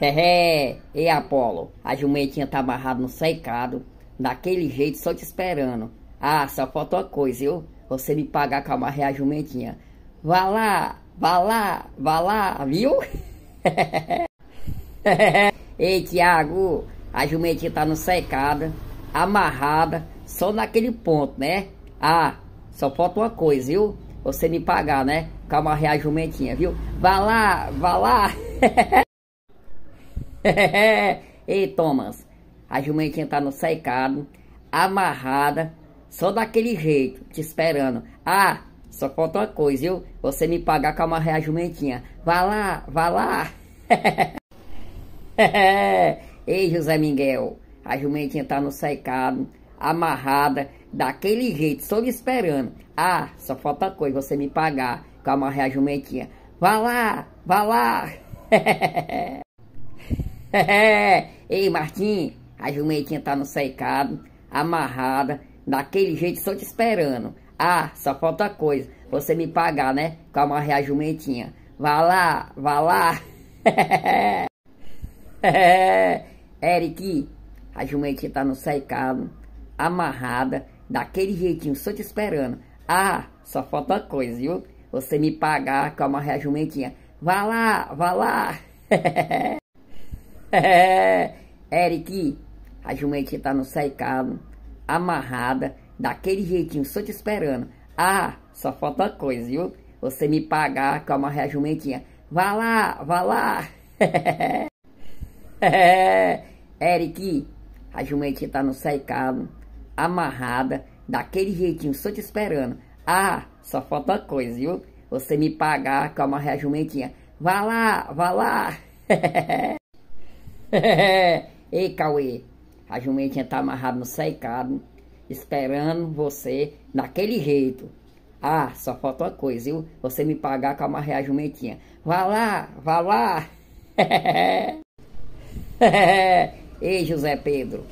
Hehe, e Apolo, a jumentinha tá amarrada no secado, daquele jeito só te esperando. Ah, só falta uma coisa, viu? Você me pagar com a jumentinha. Vá lá, vá lá, vá lá, viu? Ei, Tiago, a jumentinha tá no secado, amarrada, só naquele ponto, né? Ah, só falta uma coisa, viu? Você me pagar, né? Com a jumentinha, viu? Vá lá, vá lá. Ei, Thomas, a jumentinha tá no cercado, amarrada, só daquele jeito, te esperando. Ah, só falta uma coisa, viu? Você me pagar com amarrar a jumentinha. Vá lá, vá lá. Ei, José Miguel, a jumentinha tá no cercado, amarrada, daquele jeito, só me esperando. Ah, só falta uma coisa, você me pagar com amarrar a jumentinha. Vá lá, vá lá. Ei, Martim, a jumentinha tá no cercado, amarrada, daquele jeito só te esperando. Ah, só falta coisa, você me pagar, né? Com amarrar a jumentinha. Vá lá, vá lá. Eric, a jumentinha tá no cercado, amarrada, daquele jeitinho só te esperando. Ah, só falta coisa, viu? Você me pagar com amarrar a jumentinha. Vá lá, vá lá. É, Eric, a jumentinha tá no secado, amarrada, daquele jeitinho, só te esperando. Ah, só falta uma coisa, viu? Você me pagar com eu a jumentinha. Vá lá, vá lá. É, Eric, a jumentinha tá no secado, amarrada, daquele jeitinho, só te esperando. Ah, só falta uma coisa, viu? Você me pagar com eu a jumentinha. Vá lá, vá lá. Ei, Cauê, a jumentinha tá amarrada no cercado, esperando você daquele jeito. Ah, só falta uma coisa, viu? Você me pagar com amarrar a jumentinha. Vá lá, vá lá. Ei, José Pedro,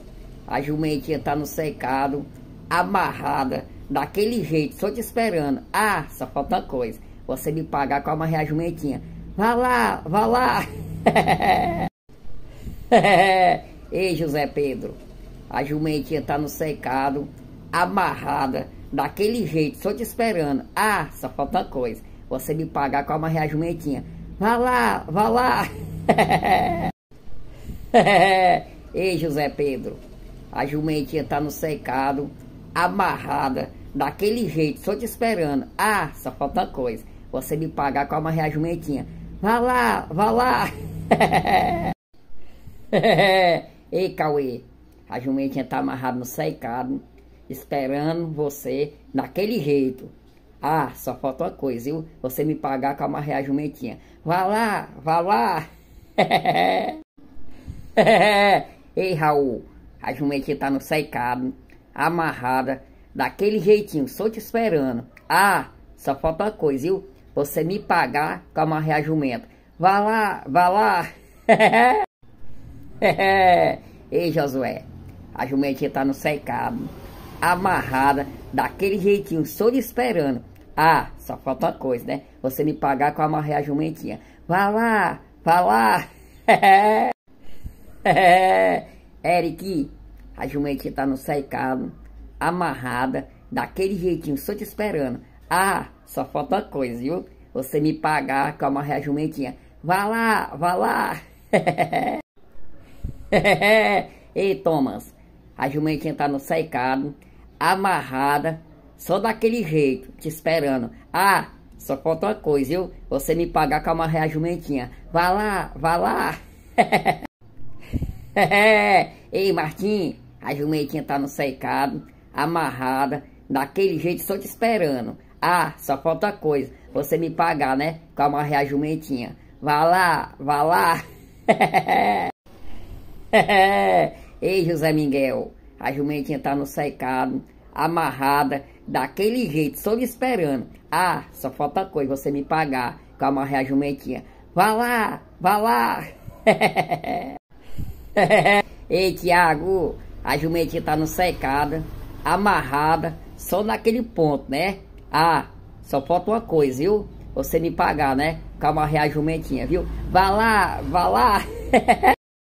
a jumentinha tá no cercado, amarrada, daquele jeito, só te esperando. Ah, só falta uma coisa, você me pagar com amarrar a jumentinha. Vá lá, vá lá. Ei, José Pedro, a jumentinha tá no secado, amarrada, daquele jeito, só te esperando. Ah, só falta uma coisa, você me pagar com uma a jumentinha. Vá lá, vá lá. Ei, José Pedro, a jumentinha tá no secado, amarrada, daquele jeito, só te esperando. Ah, só falta uma coisa, você me pagar com uma a jumentinha. Vá lá, vá lá. Ei, Cauê, a jumentinha tá amarrada no cercado, esperando você daquele jeito. Ah, só falta uma coisa, viu? Você me pagar com amarrar a jumentinha. Vá lá, vá lá. Ei, Raul, a jumentinha tá no cercado, amarrada, daquele jeitinho, só te esperando. Ah, só falta uma coisa, viu? Você me pagar com amarrar a jumenta. Vá lá, vá lá. Ei, Josué, a jumentinha tá no cercado, amarrada, daquele jeitinho, só te esperando. Ah, só falta uma coisa, né? Você me pagar com amarrar a jumentinha. Vá lá, vá lá. Eric, a jumentinha tá no cercado, amarrada, daquele jeitinho, só te esperando. Ah, só falta uma coisa, viu? Você me pagar com amarrar a jumentinha. Vá lá, vá lá. Ei, Thomas, a jumentinha tá no cercado, amarrada, só daquele jeito, te esperando. Ah, só falta uma coisa, viu? Você me pagar com amarrar a jumentinha. Vá lá, vá lá. Ei, Martim, a jumentinha tá no cercado, amarrada, daquele jeito, só te esperando. Ah, só falta uma coisa, você me pagar, né? Com amarrar a jumentinha. Vá lá, vá lá. Ei, José Miguel, a jumentinha tá no secado, amarrada, daquele jeito, só lhe esperando. Ah, só falta coisa, você me pagar, que eu amarrei a jumentinha. Vá lá, vá lá. Ei, Tiago, a jumentinha tá no secado, amarrada, só naquele ponto, né? Ah, só falta uma coisa, viu? Você me pagar, né? Calma, a jumentinha, viu? Vá lá, vá lá.